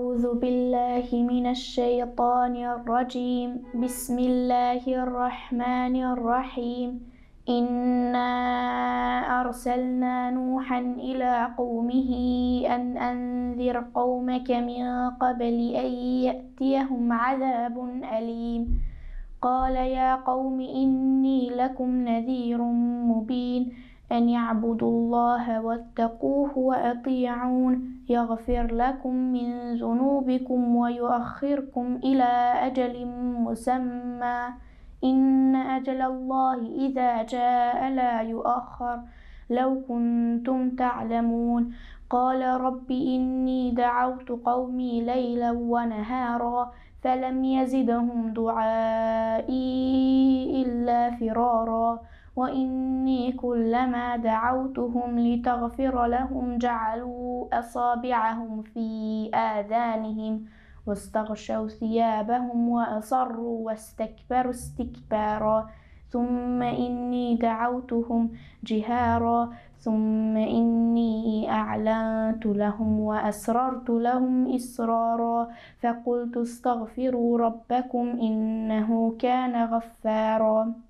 أعوذ بالله من الشيطان الرجيم بسم الله الرحمن الرحيم إنا أرسلنا نوحا إلى قومه أن أنذر قومك من قبل أن يأتيهم عذاب أليم قال يا قوم إني لكم نذير مبين أن يعبدوا الله واتقوه وأطيعون يغفر لكم من ذنوبكم ويؤخركم إلى أجل مسمى إن أجل الله إذا جاء لا يؤخر لو كنتم تعلمون قال رب إني دعوت قومي ليلا ونهارا فلم يزدهم دعائي إلا فرارا وإني كلما دعوتهم لتغفر لهم جعلوا أصابعهم في آذانهم واستغشوا ثيابهم وأصروا واستكبروا استكبارا ثم إني دعوتهم جهارا ثم إني أعلنت لهم وأسررت لهم إسرارا فقلت استغفروا ربكم إنه كان غفارا